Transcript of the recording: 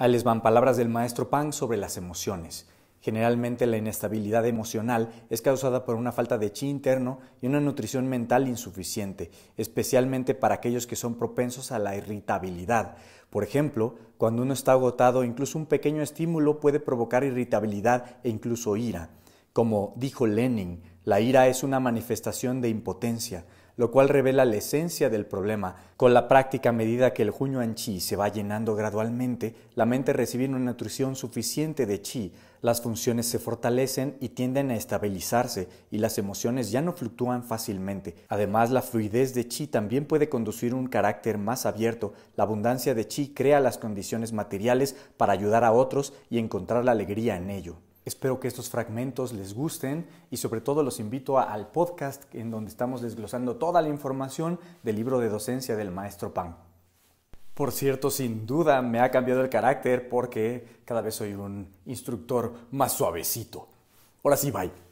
Ahí les van palabras del maestro Pang sobre las emociones. Generalmente la inestabilidad emocional es causada por una falta de chi interno y una nutrición mental insuficiente, especialmente para aquellos que son propensos a la irritabilidad. Por ejemplo, cuando uno está agotado, incluso un pequeño estímulo puede provocar irritabilidad e incluso ira. Como dijo Lenin, la ira es una manifestación de impotencia lo cual revela la esencia del problema. Con la práctica, a medida que el junio en Chi se va llenando gradualmente, la mente recibe una nutrición suficiente de Chi, las funciones se fortalecen y tienden a estabilizarse y las emociones ya no fluctúan fácilmente. Además, la fluidez de chi también puede conducir un carácter más abierto. La abundancia de chi crea las condiciones materiales para ayudar a otros y encontrar la alegría en ello. Espero que estos fragmentos les gusten y sobre todo los invito al podcast en donde estamos desglosando toda la información del libro de docencia del maestro Pan. Por cierto, sin duda me ha cambiado el carácter porque cada vez soy un instructor más suavecito. Ahora sí, bye.